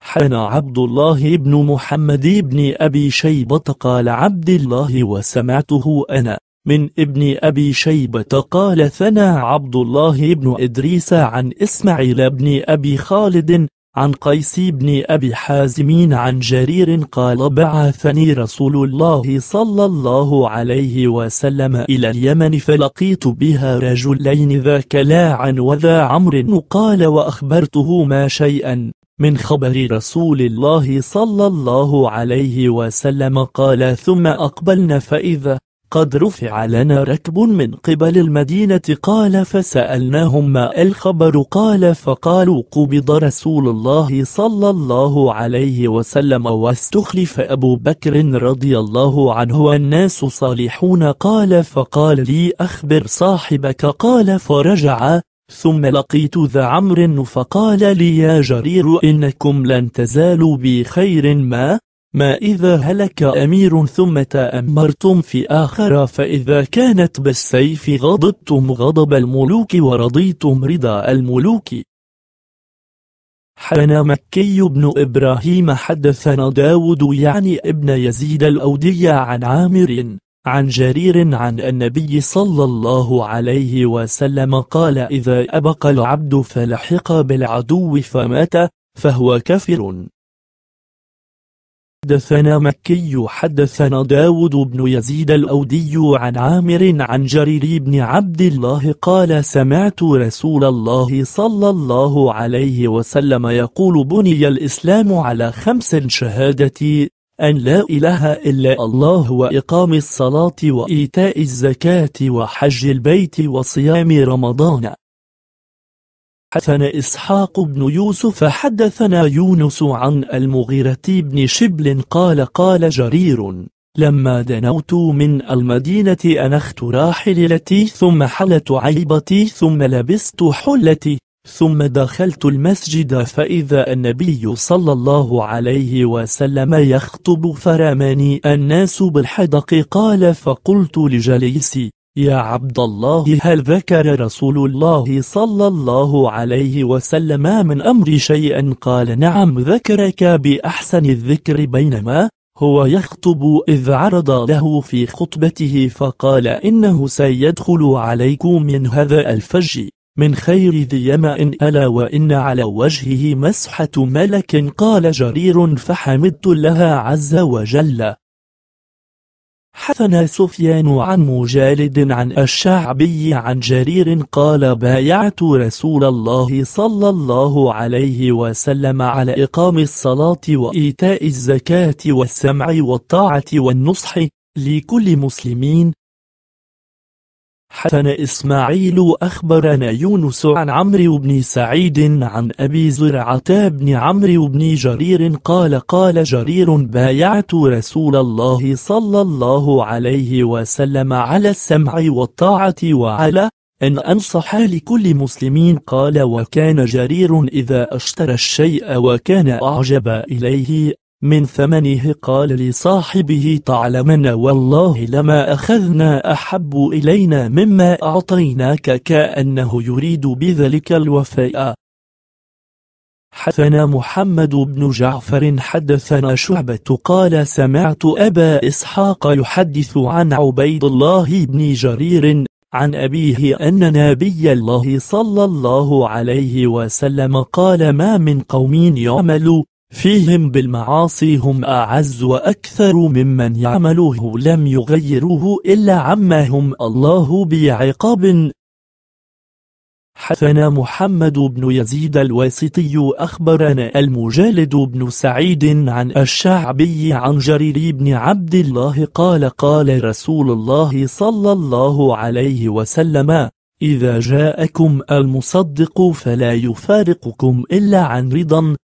حان عبد الله بن محمد بن أبي شيبة قال عبد الله وسمعته أنا من ابن أبي شيبة قال ثنى عبد الله بن إدريس عن إسماعيل بن أبي خالد عن قيس بن أبي حازم عن جرير قال بعثني رسول الله صلى الله عليه وسلم إلى اليمن فلقيت بها رجلين ذا كلاعا وذا عمر قال وأخبرتهما شيئا من خبر رسول الله صلى الله عليه وسلم قال ثم أقبلنا فإذا قد رفع لنا ركب من قبل المدينة قال فسألناهم ما الخبر قال فقالوا قبض رسول الله صلى الله عليه وسلم واستخلف أبو بكر رضي الله عنه والناس صالحون قال فقال لي أخبر صاحبك قال فرجع ثم لقيت ذا عمرو فقال لي يا جرير إنكم لن تزالوا بخير ما ما إذا هلك أمير ثم تأمرتم في آخر فإذا كانت بالسيف غضبتم غضب الملوك ورضيتم رضا الملوك حنا مكي بن إبراهيم حدثنا داود يعني ابن يزيد الأودية عن عامر عن جرير عن النبي صلى الله عليه وسلم قال إذا أبق العبد فلحق بالعدو فمات فهو كافر حدثنا مكي حدثنا داود بن يزيد الأودي عن عامر عن جرير بن عبد الله قال سمعت رسول الله صلى الله عليه وسلم يقول بني الإسلام على خمس شهادة أن لا إله إلا الله وإقام الصلاة وإيتاء الزكاة وحج البيت وصيام رمضان حدثنا إسحاق بن يوسف حدثنا يونس عن المغيرة بن شبل قال قال جرير لما دنوت من المدينة أنخت راحلتي ثم حلت عيبتي ثم لبست حلتي ثم دخلت المسجد فإذا النبي صلى الله عليه وسلم يخطب فرماني الناس بالحدق قال فقلت لجليسي يا عبد الله هل ذكر رسول الله صلى الله عليه وسلم من أمر شيئا قال نعم ذكرك بأحسن الذكر بينما هو يخطب إذ عرض له في خطبته فقال إنه سيدخل عليكم من هذا الفج من خير ذي يمأ ألا وإن على وجهه مسحة ملك قال جرير فحمدت لها عز وجل حثنا سفيان عن مجالد عن الشعبي عن جرير قال بايعت رسول الله صلى الله عليه وسلم على إقام الصلاة وإيتاء الزكاة والسمع والطاعة والنصح لكل مسلمين حدثنا إسماعيل أخبرنا يونس عن عمرو بن سعيد عن أبي زرعة بن عمرو بن جرير قال قال جرير بايعت رسول الله صلى الله عليه وسلم على السمع والطاعة وعلى أن أنصح لكل مسلمين قال وكان جرير إذا اشترى الشيء وكان أعجب إليه من ثمنه قال لصاحبه تعلمن والله لما أخذنا أحب إلينا مما أعطيناك كأنه يريد بذلك الوفاء حدثنا محمد بن جعفر حدثنا شعبة قال سمعت أبا إسحاق يحدث عن عبيد الله بن جرير عن أبيه أن نبي الله صلى الله عليه وسلم قال ما من قوم يعمل فيهم بالمعاصي هم أعز وأكثر ممن يعملوه لم يغيروه إلا عما هم الله بعقاب حدثنا محمد بن يزيد الواسطي أخبرنا المجالد بن سعيد عن الشعبي عن جرير بن عبد الله قال قال رسول الله صلى الله عليه وسلم إذا جاءكم المصدق فلا يفارقكم إلا عن رضا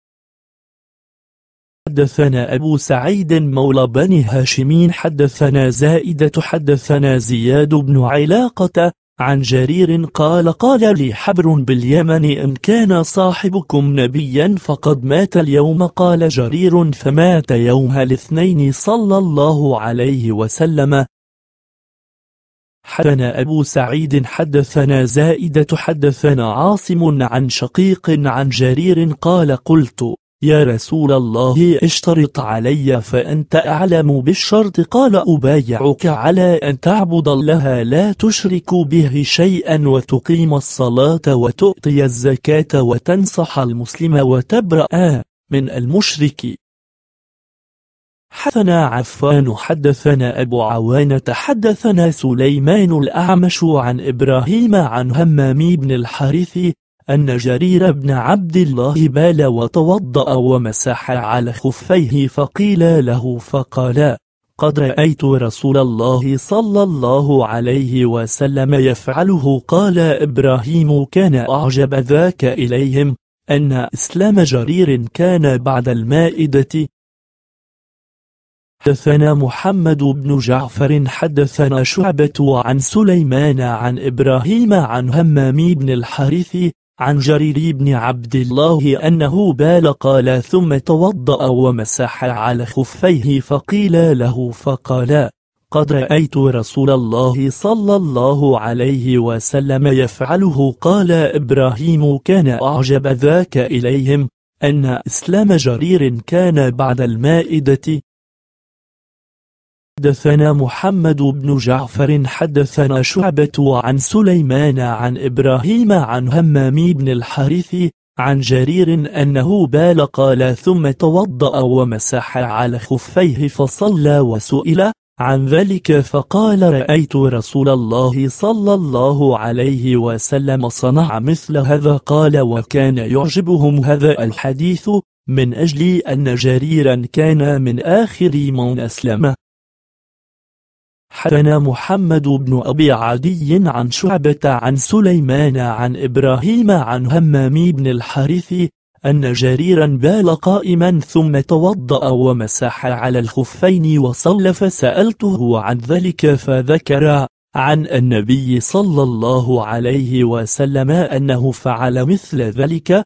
حدثنا أبو سعيد مولى بني هاشمين حدثنا زائدة حدثنا زياد بن علاقة عن جرير قال قال لي حبر باليمن إن كان صاحبكم نبيا فقد مات اليوم قال جرير فمات يومها الاثنين صلى الله عليه وسلم حدثنا أبو سعيد حدثنا زائدة حدثنا عاصم عن شقيق عن جرير قال قلت يا رسول الله اشترط علي فأنت أعلم بالشرط قال أبايعك على أن تعبد الله لا تشرك به شيئا وتقيم الصلاة وتؤتي الزكاة وتنصح المسلم وتبرأ من المشرك حدثنا عفان حدثنا أبو عوانة حدثنا سليمان الأعمش عن إبراهيم عن همام بن الحارث أن جرير بن عبد الله بال وتوضأ ومسح على خفيه فقيل له فقال قد رأيت رسول الله صلى الله عليه وسلم يفعله قال إبراهيم كان أعجب ذاك إليهم أن إسلام جرير كان بعد المائدة حدثنا محمد بن جعفر حدثنا شعبة عن سليمان عن إبراهيم عن همام بن الحارث عن جرير بن عبد الله أنه بال قال ثم توضأ ومسح على خفيه فقيل له فقال قد رأيت رسول الله صلى الله عليه وسلم يفعله قال إبراهيم كان أعجب ذاك إليهم أن إسلام جرير كان بعد المائدة حدثنا محمد بن جعفر حدثنا شعبة عن سليمان عن إبراهيم عن همام بن الحارث عن جرير أنه بال قال ثم توضأ ومسح على خفيه فصلى وسئل عن ذلك فقال رأيت رسول الله صلى الله عليه وسلم صنع مثل هذا قال وكان يعجبهم هذا الحديث من أجل أن جريرا كان من آخر من أسلم حدثنا محمد بن أبي عدي عن شعبة عن سليمان عن إبراهيم عن همام بن الحارث أن جريرا بال قائما ثم توضأ ومسح على الخفين وصلى فسألته عن ذلك فذكر عن النبي صلى الله عليه وسلم أنه فعل مثل ذلك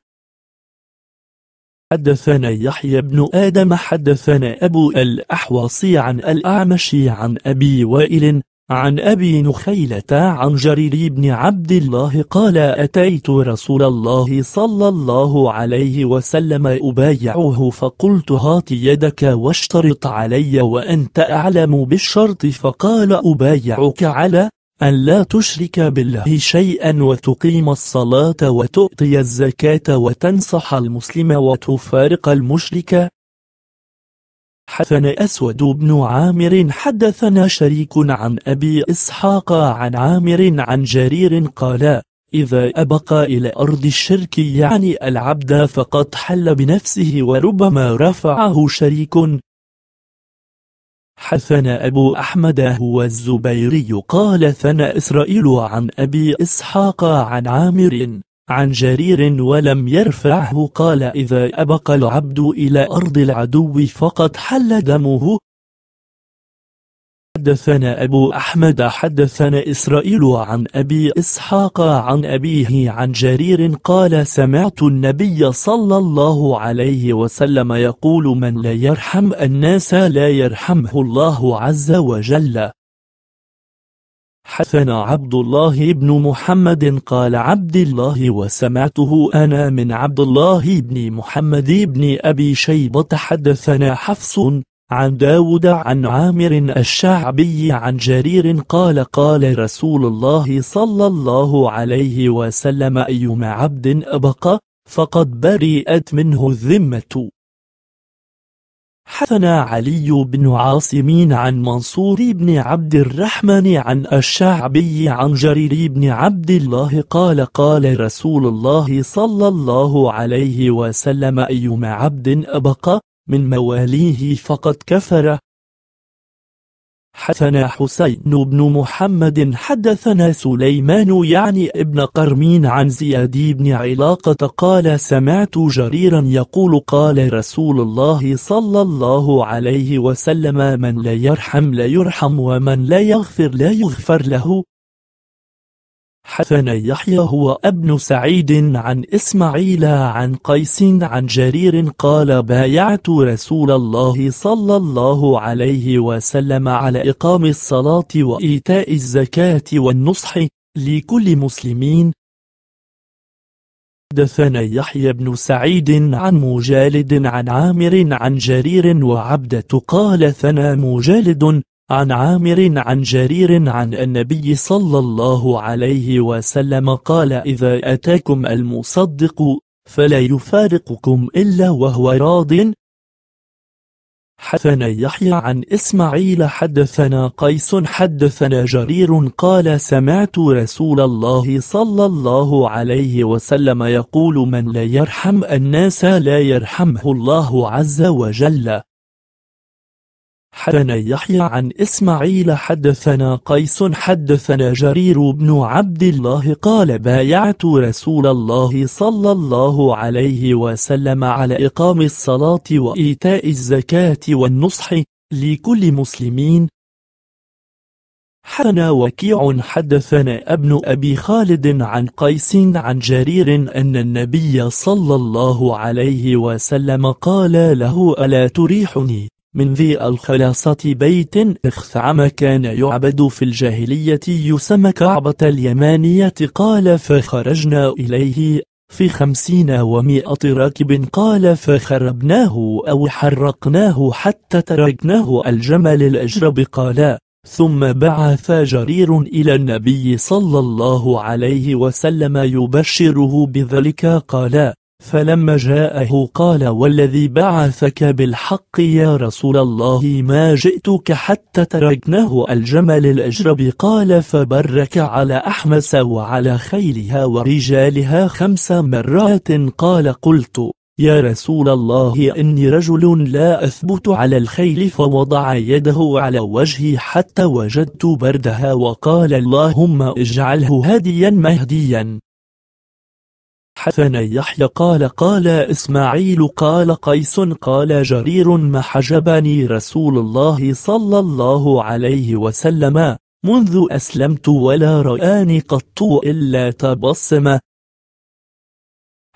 حدثنا يحيى بن آدم حدثنا أبو الأحواصي عن الأعمش عن أبي وائل عن أبي نخيلة عن جرير بن عبد الله قال أتيت رسول الله صلى الله عليه وسلم أبايعه فقلت هات يدك واشترط علي وأنت أعلم بالشرط فقال أبايعك على أن لا تشرك بالله شيئا وتقيم الصلاة وتؤتي الزكاة وتنصح المسلم وتفارق المشرك حدثنا أسود بن عامر حدثنا شريك عن أبي إسحاق عن عامر عن جرير قال إذا أبقى إلى أرض الشرك يعني العبد فقد حل بنفسه وربما رفعه شريك حثن أبو أحمد هو الزبيري قال ثنى إسرائيل عن أبي إسحاق عن عامر عن جرير ولم يرفعه قال إذا أبق العبد إلى أرض العدو فقد حل دمه حدثنا أبو أحمد حدثنا إسرائيل عن أبي إسحاق عن أبيه عن جرير قال سمعت النبي صلى الله عليه وسلم يقول من لا يرحم الناس لا يرحمه الله عز وجل حدثنا عبد الله بن محمد قال عبد الله وسمعته أنا من عبد الله بن محمد بن أبي شيبة حدثنا حفص عن داود عن عامر الشعبي عن جرير قال قال رسول الله صلى الله عليه وسلم أيما عبد أبقى فقد برئت منه الذمة حثنا علي بن عاصم عن منصور بن عبد الرحمن عن الشعبي عن جرير بن عبد الله قال قال رسول الله صلى الله عليه وسلم أيما عبد أبقى من مواليه فقد كفر حدثنا حسين بن محمد حدثنا سليمان يعني ابن قرمين عن زياد بن علاقة قال سمعت جريرا يقول قال رسول الله صلى الله عليه وسلم من لا يرحم لا يرحم ومن لا يغفر لا يغفر له حدثنا يحيى هو ابن سعيد عن إسماعيل عن قيس عن جرير قال بايعت رسول الله صلى الله عليه وسلم على إقام الصلاة وإيتاء الزكاة والنصح لكل مسلمين حدثنا يحيى بن سعيد عن مجالد عن عامر عن جرير وعبدة قال ثنى مجالد عن عامر عن جرير عن النبي صلى الله عليه وسلم قال إذا أتاكم المصدق فلا يفارقكم إلا وهو راض حدثنا يحيى عن إسماعيل حدثنا قيس حدثنا جرير قال سمعت رسول الله صلى الله عليه وسلم يقول من لا يرحم الناس لا يرحمه الله عز وجل حدثنا يحيى عن إسماعيل حدثنا قيس حدثنا جرير بن عبد الله قال بايعت رسول الله صلى الله عليه وسلم على إقام الصلاة وإيتاء الزكاة والنصح لكل مسلمين حدثنا وكيع حدثنا ابن أبي خالد عن قيس عن جرير أن النبي صلى الله عليه وسلم قال له ألا تريحني من ذي الخلاصة بيت اخثعم كان يعبد في الجاهلية يسمى كعبة اليمانية قال فخرجنا إليه في خمسين ومائة راكب قال فخربناه أو حرقناه حتى تركناه الجمل الأجرب قال ثم بعث جرير إلى النبي صلى الله عليه وسلم يبشره بذلك قال فلما جاءه قال والذي بعثك بالحق يا رسول الله ما جئتك حتى تركناه الجمل الأجرب قال فبرك على أحمس وعلى خيلها ورجالها خمس مرات قال قلت يا رسول الله إني رجل لا أثبت على الخيل فوضع يده على وجهي حتى وجدت بردها وقال اللهم اجعله هاديا مهديا حسن يحيى قال قال إسماعيل قال قيس قال جرير ما حجبني رسول الله صلى الله عليه وسلم منذ أسلمت ولا رآني قط إلا تبصم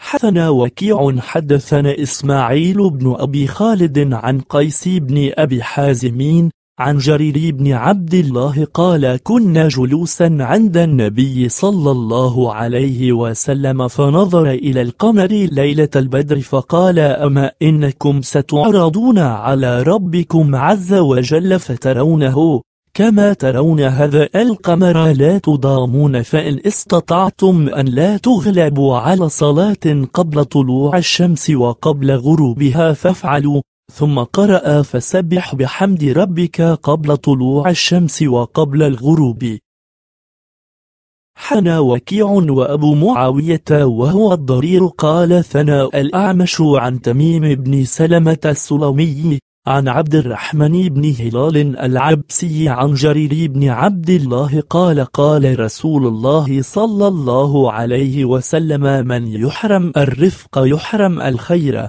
حسن وكيع حدثنا إسماعيل بن أبي خالد عن قيس بن أبي حازمين عن جرير بن عبد الله قال كنا جلوسا عند النبي صلى الله عليه وسلم فنظر إلى القمر ليلة البدر فقال أما إنكم ستعرضون على ربكم عز وجل فترونه كما ترون هذا القمر لا تضامون فإن استطعتم أن لا تغلبوا على صلاة قبل طلوع الشمس وقبل غروبها فافعلوا ثم قرأ فسبح بحمد ربك قبل طلوع الشمس وقبل الغروب حنى وكيع وأبو معاوية وهو الضرير قال ثنى الأعمش عن تميم بن سلمة السلمي عن عبد الرحمن بن هلال العبسي عن جرير بن عبد الله قال قال رسول الله صلى الله عليه وسلم من يحرم الرفق يحرم الخير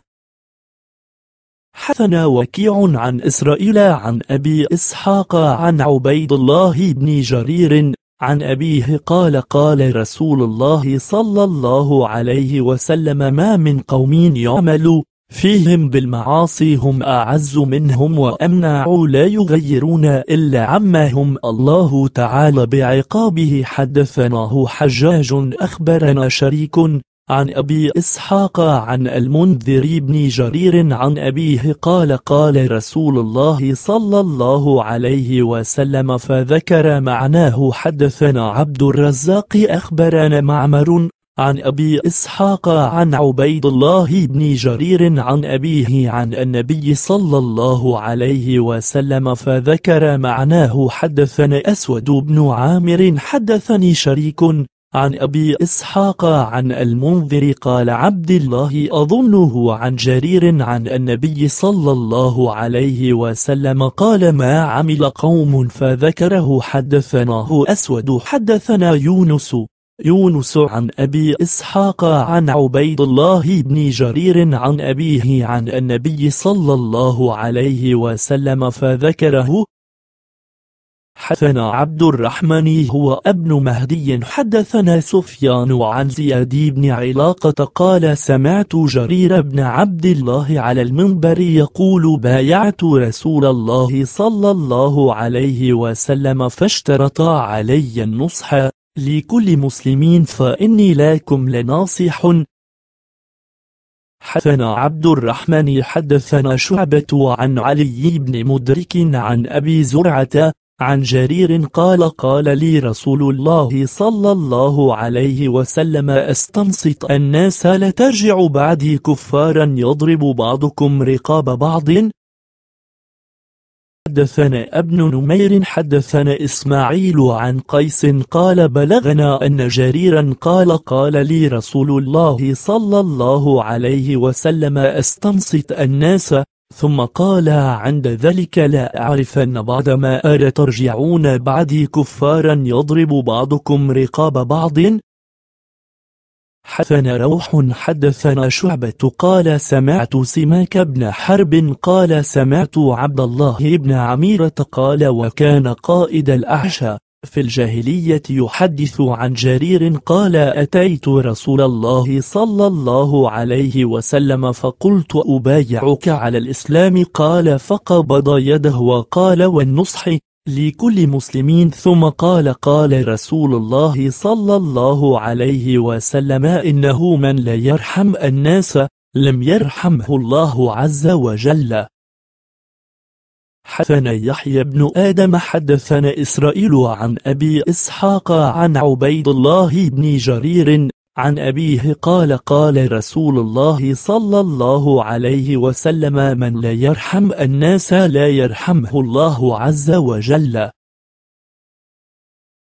حدثنا وكيع عن إسرائيل عن أبي إسحاق عن عبيد الله بن جرير عن أبيه قال قال رسول الله صلى الله عليه وسلم ما من قوم يعمل فيهم بالمعاصي هم أعز منهم وأمنع لا يغيرون إلا عما هم الله تعالى بعقابه حدثناه حجاج أخبرنا شريك عن أبي إسحاق عن المنذر بن جرير عن أبيه قال قال رسول الله صلى الله عليه وسلم فذكر معناه حدثنا عبد الرزاق أخبرنا معمر عن أبي إسحاق عن عبيد الله بن جرير عن أبيه عن النبي صلى الله عليه وسلم فذكر معناه حدثنا أسود بن عامر حدثني شريك عن أبي إسحاق عن المنذر قال عبد الله أظنه عن جرير عن النبي صلى الله عليه وسلم قال ما عمل قوم فذكره حدثناه أسود حدثنا يونس يونس عن أبي إسحاق عن عبيد الله بن جرير عن أبيه عن النبي صلى الله عليه وسلم فذكره حدثنا عبد الرحمن هو ابن مهدي حدثنا سفيان عن زياد بن علاقة قال سمعت جرير بن عبد الله على المنبر يقول بايعت رسول الله صلى الله عليه وسلم فاشترط علي النصح لكل مسلمين فإني لكم لناصح حدثنا عبد الرحمن حدثنا شعبة عن علي بن مدرك عن أبي زرعة عن جرير قال قال لي رسول الله صلى الله عليه وسلم استنصت الناس لترجع بعدي كفارا يضرب بعضكم رقاب بعض حدثنا ابن نمير حدثنا إسماعيل عن قيس قال بلغنا أن جريرا قال قال لي رسول الله صلى الله عليه وسلم استنصت الناس ثم قال عند ذلك لا أعرف بعد بعدما أرى ترجعون بعدي كفارا يضرب بعضكم رقاب بعض حدثنا روح حدثنا شعبة قال سمعت سماك بن حرب قال سمعت عبد الله بن عميرة قال وكان قائد الأعشى في الجاهلية يحدث عن جرير قال أتيت رسول الله صلى الله عليه وسلم فقلت أبايعك على الإسلام قال فقبض يده وقال والنصح لكل مسلمين ثم قال قال رسول الله صلى الله عليه وسلم إنه من لا يرحم الناس لم يرحمه الله عز وجل حدثنا يحيى بن آدم حدثنا إسرائيل عن أبي إسحاق عن عبيد الله بن جرير عن أبيه قال قال رسول الله صلى الله عليه وسلم من لا يرحم الناس لا يرحمه الله عز وجل